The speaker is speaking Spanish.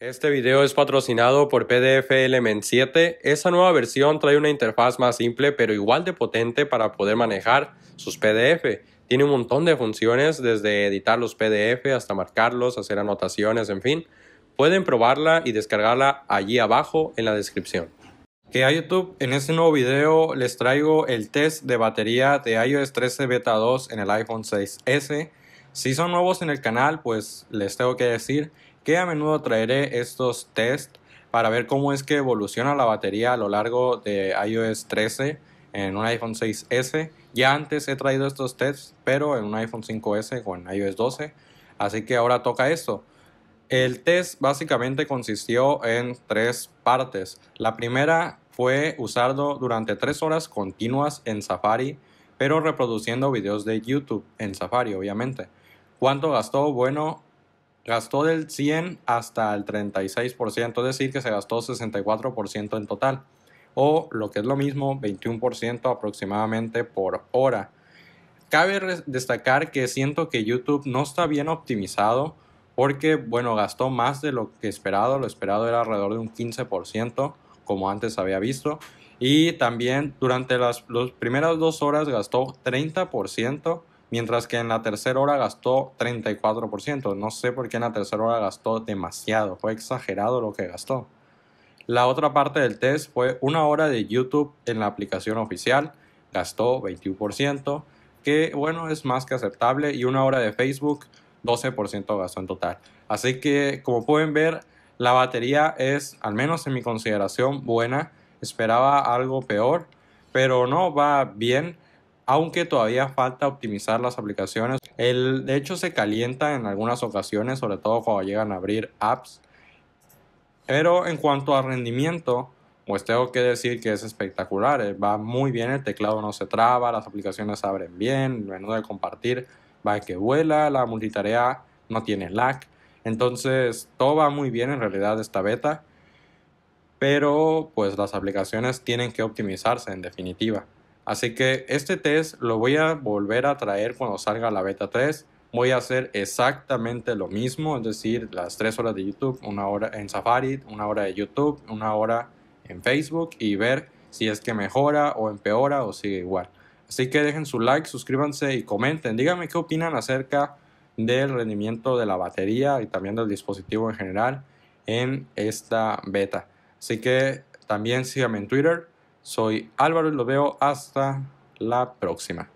Este video es patrocinado por PDF Element 7. Esa nueva versión trae una interfaz más simple pero igual de potente para poder manejar sus PDF. Tiene un montón de funciones desde editar los PDF hasta marcarlos, hacer anotaciones, en fin. Pueden probarla y descargarla allí abajo en la descripción. Que hay YouTube, en este nuevo video les traigo el test de batería de iOS 13 Beta 2 en el iPhone 6S. Si son nuevos en el canal, pues les tengo que decir que a menudo traeré estos test para ver cómo es que evoluciona la batería a lo largo de iOS 13 en un iPhone 6S. Ya antes he traído estos tests, pero en un iPhone 5S o en iOS 12. Así que ahora toca esto. El test básicamente consistió en tres partes. La primera fue usarlo durante tres horas continuas en Safari, pero reproduciendo videos de YouTube en Safari, obviamente. ¿Cuánto gastó? Bueno, Gastó del 100 hasta el 36%, es decir, que se gastó 64% en total, o lo que es lo mismo, 21% aproximadamente por hora. Cabe destacar que siento que YouTube no está bien optimizado porque, bueno, gastó más de lo que esperado, lo esperado era alrededor de un 15%, como antes había visto, y también durante las, las primeras dos horas gastó 30%, mientras que en la tercera hora gastó 34%. No sé por qué en la tercera hora gastó demasiado, fue exagerado lo que gastó. La otra parte del test fue una hora de YouTube en la aplicación oficial, gastó 21%, que bueno, es más que aceptable, y una hora de Facebook, 12% gastó en total. Así que como pueden ver, la batería es, al menos en mi consideración, buena. Esperaba algo peor, pero no va bien aunque todavía falta optimizar las aplicaciones. El, de hecho, se calienta en algunas ocasiones, sobre todo cuando llegan a abrir apps. Pero en cuanto a rendimiento, pues tengo que decir que es espectacular. Eh, va muy bien, el teclado no se traba, las aplicaciones abren bien, el menú de compartir va que vuela, la multitarea no tiene lag. Entonces, todo va muy bien en realidad esta beta. Pero pues las aplicaciones tienen que optimizarse en definitiva. Así que este test lo voy a volver a traer cuando salga la beta 3. Voy a hacer exactamente lo mismo, es decir, las 3 horas de YouTube, una hora en Safari, una hora de YouTube, una hora en Facebook y ver si es que mejora o empeora o sigue igual. Así que dejen su like, suscríbanse y comenten. Díganme qué opinan acerca del rendimiento de la batería y también del dispositivo en general en esta beta. Así que también síganme en Twitter soy Álvaro y lo veo hasta la próxima.